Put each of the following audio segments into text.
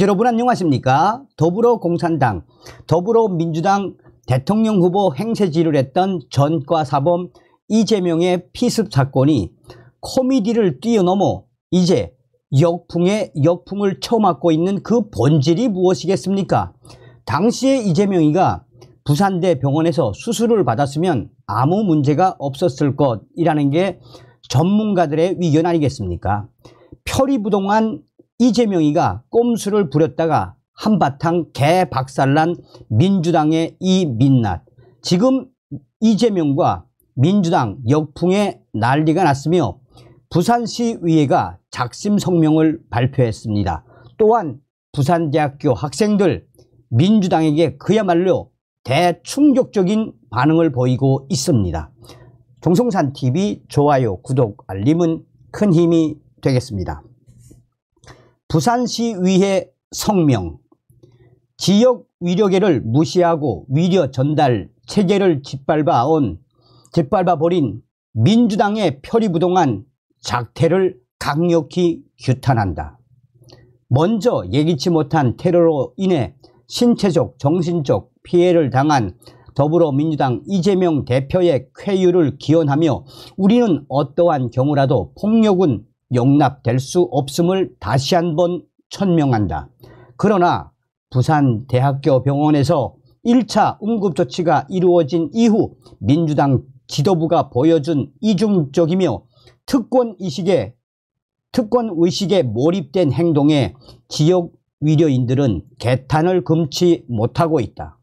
여러분 안녕하십니까? 더불어공산당, 더불어민주당 대통령 후보 행세지를 했던 전과 사범 이재명의 피습 사건이 코미디를 뛰어넘어 이제 역풍에 역풍을 쳐맞고 있는 그 본질이 무엇이겠습니까? 당시에 이재명이가 부산대 병원에서 수술을 받았으면 아무 문제가 없었을 것이라는 게 전문가들의 위견 아니겠습니까? 표리부동한 이재명이가 꼼수를 부렸다가 한바탕 개박살난 민주당의 이 민낯 지금 이재명과 민주당 역풍에 난리가 났으며 부산시의회가 작심 성명을 발표했습니다. 또한 부산대학교 학생들 민주당에게 그야말로 대충격적인 반응을 보이고 있습니다. 종성산TV 좋아요, 구독, 알림은 큰 힘이 되겠습니다. 부산시 위해 성명 지역 위력계를 무시하고 위력 전달 체계를 짓밟아 온 짓밟아 버린 민주당의 표리부동한 작태를 강력히 규탄한다. 먼저 예기치 못한 테러로 인해 신체적 정신적 피해를 당한 더불어민주당 이재명 대표의 쾌유를 기원하며 우리는 어떠한 경우라도 폭력은 용납될 수 없음을 다시 한번 천명한다. 그러나 부산대학교 병원에서 1차 응급 조치가 이루어진 이후 민주당 지도부가 보여준 이중적이며 특권 의식에 특권 의식에 몰입된 행동에 지역 위료인들은 개탄을 금치 못하고 있다.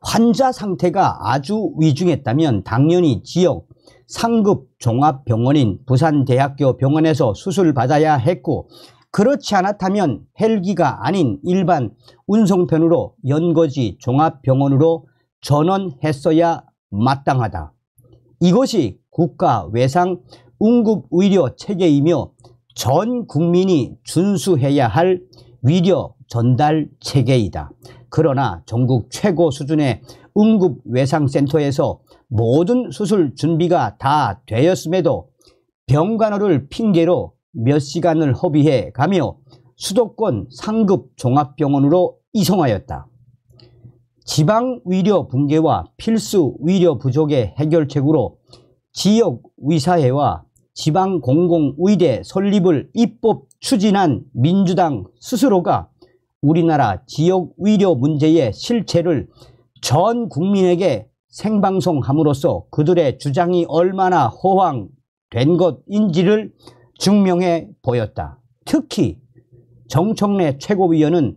환자 상태가 아주 위중했다면 당연히 지역 상급 종합병원인 부산대학교 병원에서 수술받아야 했고 그렇지 않았다면 헬기가 아닌 일반 운송편으로 연거지 종합병원으로 전원했어야 마땅하다. 이것이 국가 외상 응급의료 체계이며 전 국민이 준수해야 할 위료 전달 체계이다. 그러나 전국 최고 수준의 응급외상센터에서 모든 수술 준비가 다 되었음에도 병간호를 핑계로 몇 시간을 허비해 가며 수도권 상급 종합병원으로 이송하였다. 지방 위료 붕괴와 필수 위료 부족의 해결책으로 지역 의사회와 지방 공공의대 설립을 입법 추진한 민주당 스스로가 우리나라 지역 의료 문제의 실체를 전 국민에게 생방송함으로써 그들의 주장이 얼마나 호황된 것인지를 증명해 보였다. 특히 정청래 최고위원은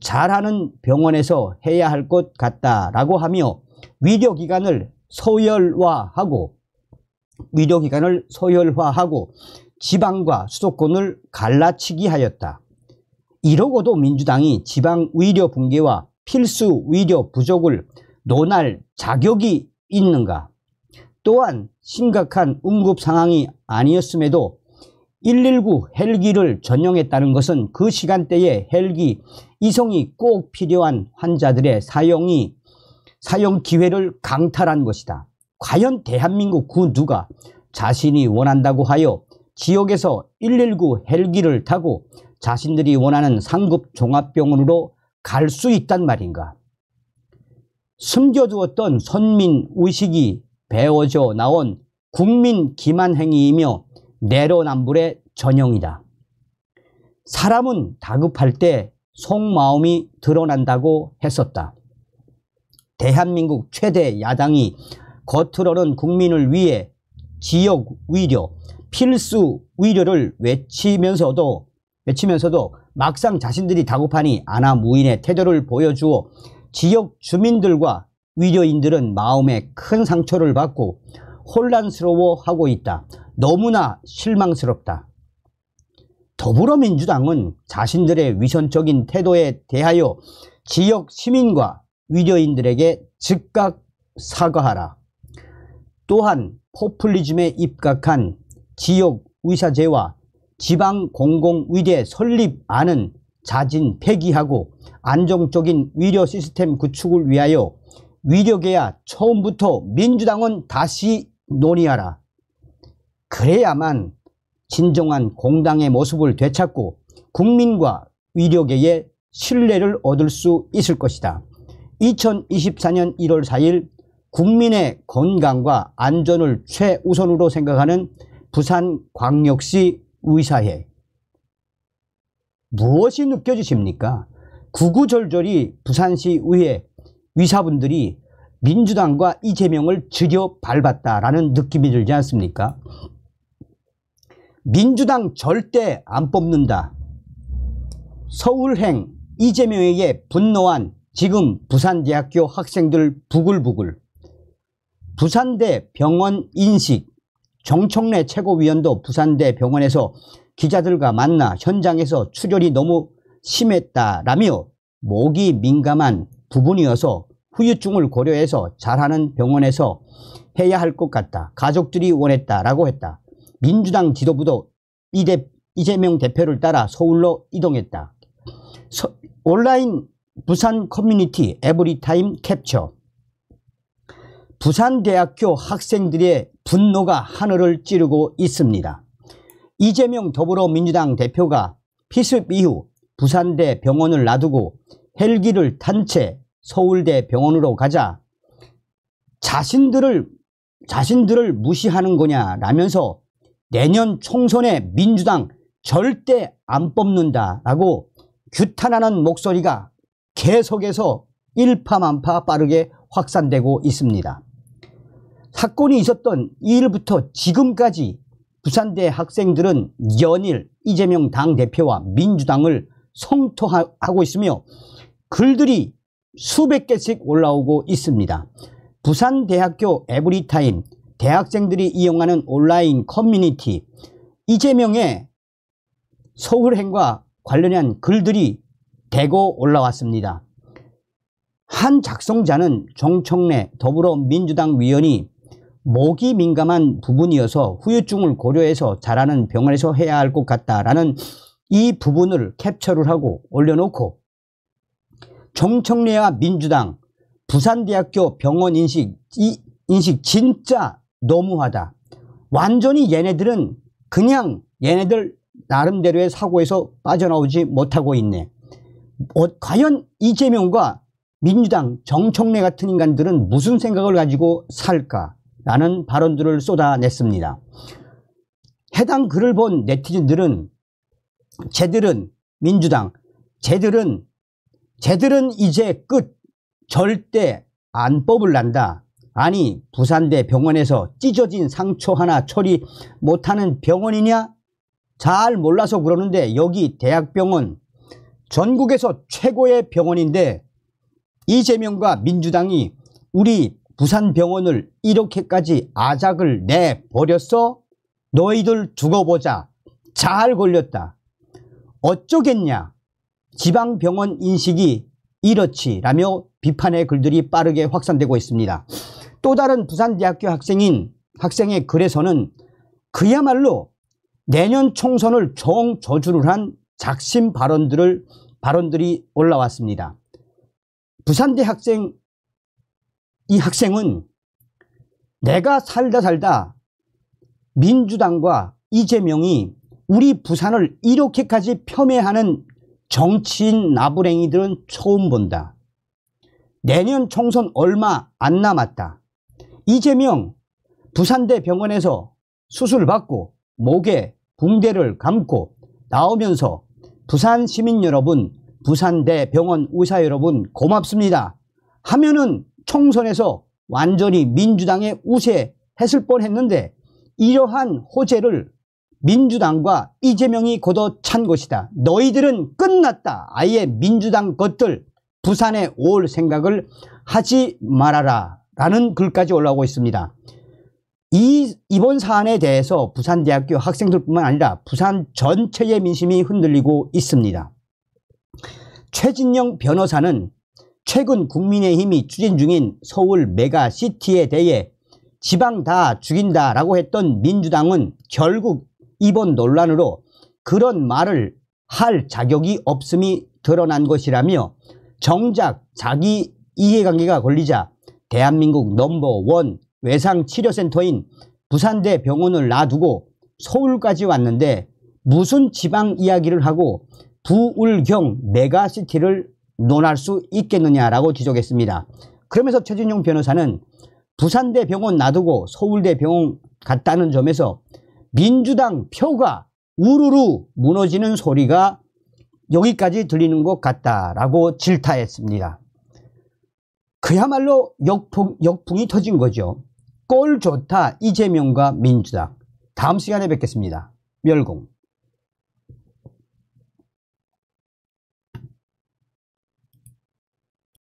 잘하는 병원에서 해야 할 것 같다라고 하며 위료기관을 소열화하고 위료기관을 소열화하고 지방과 수도권을 갈라치기 하였다. 이러고도 민주당이 지방 위료 붕괴와 필수 위료 부족을 논할 자격이 있는가? 또한 심각한 응급 상황이 아니었음에도 119 헬기를 전용했다는 것은 그 시간대에 헬기 이송이 꼭 필요한 환자들의 사용이 사용 기회를 강탈한 것이다. 과연 대한민국 그 누가 자신이 원한다고 하여 지역에서 119 헬기를 타고 자신들이 원하는 상급 종합병원으로 갈 수 있단 말인가? 숨겨두었던 선민 의식이 배워져 나온 국민 기만 행위이며 내로남불의 전형이다. 사람은 다급할 때 속마음이 드러난다고 했었다. 대한민국 최대 야당이 겉으로는 국민을 위해 지역 위료, 필수 위료를 외치면서도 외치면서도 막상 자신들이 다급하니 아나 무인의 태도를 보여주어 지역 주민들과 위조인들은 마음에 큰 상처를 받고 혼란스러워하고 있다. 너무나 실망스럽다. 더불어민주당은 자신들의 위선적인 태도에 대하여 지역 시민과 위조인들에게 즉각 사과하라. 또한 포퓰리즘에 입각한 지역 의사제와 지방 공공의대 설립안은 자진 폐기하고 안정적인 위려 시스템 구축을 위하여 위력에야 처음부터 민주당은 다시 논의하라. 그래야만 진정한 공당의 모습을 되찾고 국민과 위력에의 신뢰를 얻을 수 있을 것이다. 2024년 1월 4일 국민의 건강과 안전을 최우선으로 생각하는 부산광역시 의사회 무엇이 느껴지십니까? 구구절절히 부산시 의회 의사분들이 민주당과 이재명을 즐겨 밟았다라는 느낌이 들지 않습니까? 민주당 절대 안 뽑는다. 서울행 이재명에게 분노한 지금 부산대학교 학생들 부글부글 부산대 병원 인식 정청래 최고위원도 부산대 병원에서 기자들과 만나 현장에서 출혈이 너무 심했다라며 목이 민감한 부분이어서 후유증을 고려해서 잘하는 병원에서 해야 할 것 같다. 가족들이 원했다라고 했다. 민주당 지도부도 이대, 이재명 대표를 따라 서울로 이동했다. 서, 온라인 부산 커뮤니티 에브리타임 캡처 부산대학교 학생들의 분노가 하늘을 찌르고 있습니다. 이재명 더불어민주당 대표가 피습 이후 부산대 병원을 놔두고 헬기를 탄 채 서울대 병원으로 가자 자신들을 자신들을 무시하는 거냐라면서 내년 총선에 민주당 절대 안 뽑는다라고 규탄하는 목소리가 계속해서 일파만파 빠르게 확산되고 있습니다. 사건이 있었던 이 일부터 지금까지 부산대 학생들은 연일 이재명 당대표와 민주당을 성토하고 있으며 글들이 수백 개씩 올라오고 있습니다. 부산대학교 에브리타임, 대학생들이 이용하는 온라인 커뮤니티, 이재명의 서울행과 관련한 글들이 대거 올라왔습니다. 한 작성자는 종청래 더불어민주당 위원이 목이 민감한 부분이어서 후유증을 고려해서 잘하는 병원에서 해야 할 것 같다라는 이 부분을 캡처를 하고 올려놓고 정청래와 민주당 부산대학교 병원 인식 이 인식 진짜 너무하다 완전히 얘네들은 그냥 얘네들 나름대로의 사고에서 빠져나오지 못하고 있네 어, 과연 이재명과 민주당 정청래 같은 인간들은 무슨 생각을 가지고 살까 라는 발언들을 쏟아냈습니다. 해당 글을 본 네티즌들은 쟤들은 민주당, 쟤들은 쟤들은 이제 끝 절대 안 뽑을란다. 아니 부산대 병원에서 찢어진 상처 하나 처리 못하는 병원이냐? 잘 몰라서 그러는데 여기 대학병원 전국에서 최고의 병원인데 이재명과 민주당이 우리 부산병원을 이렇게까지 아작을 내버렸어? 너희들 두고 보자. 잘 걸렸다. 어쩌겠냐? 지방병원 인식이 이렇지 라며 비판의 글들이 빠르게 확산되고 있습니다. 또 다른 부산대학교 학생인 학생의 글에서는 그야말로 내년 총선을 정저주를 한 작심 발언들을 발언들이 올라왔습니다. 부산대 학생 이 학생은 내가 살다 살다 민주당과 이재명이 우리 부산을 이렇게까지 폄훼하는 정치인 나부랭이들은 처음 본다. 내년 총선 얼마 안 남았다. 이재명 부산대 병원에서 수술받고 목에 붕대를 감고 나오면서 부산 시민 여러분, 부산대 병원 의사 여러분 고맙습니다. 하면은 총선에서 완전히 민주당의 우세했을 뻔했는데 이러한 호재를 민주당과 이재명이 걷어찬 것이다. 너희들은 끝났다. 아예 민주당 것들 부산에 올 생각을 하지 말아라. 라는 글까지 올라오고 있습니다. 이, 이번 사안에 대해서 부산대학교 학생들뿐만 아니라 부산 전체의 민심이 흔들리고 있습니다. 최진영 변호사는 최근 국민의힘이 추진 중인 서울 메가시티에 대해 지방 다 죽인다라고 했던 민주당은 결국 이번 논란으로 그런 말을 할 자격이 없음이 드러난 것이라며 정작 자기 이해관계가 걸리자 대한민국 넘버원 외상치료센터인 부산대 병원을 놔두고 서울까지 왔는데 무슨 지방 이야기를 하고 부울경 메가시티를 논할 수 있겠느냐라고 지적했습니다. 그러면서 최진용 변호사는 부산대 병원 놔두고 서울대 병원 갔다는 점에서 민주당 표가 우르르 무너지는 소리가 여기까지 들리는 것 같다라고 질타했습니다. 그야말로 역풍, 역풍이 터진 거죠. 꼴 좋다 이재명과 민주당. 다음 시간에 뵙겠습니다. 멸공.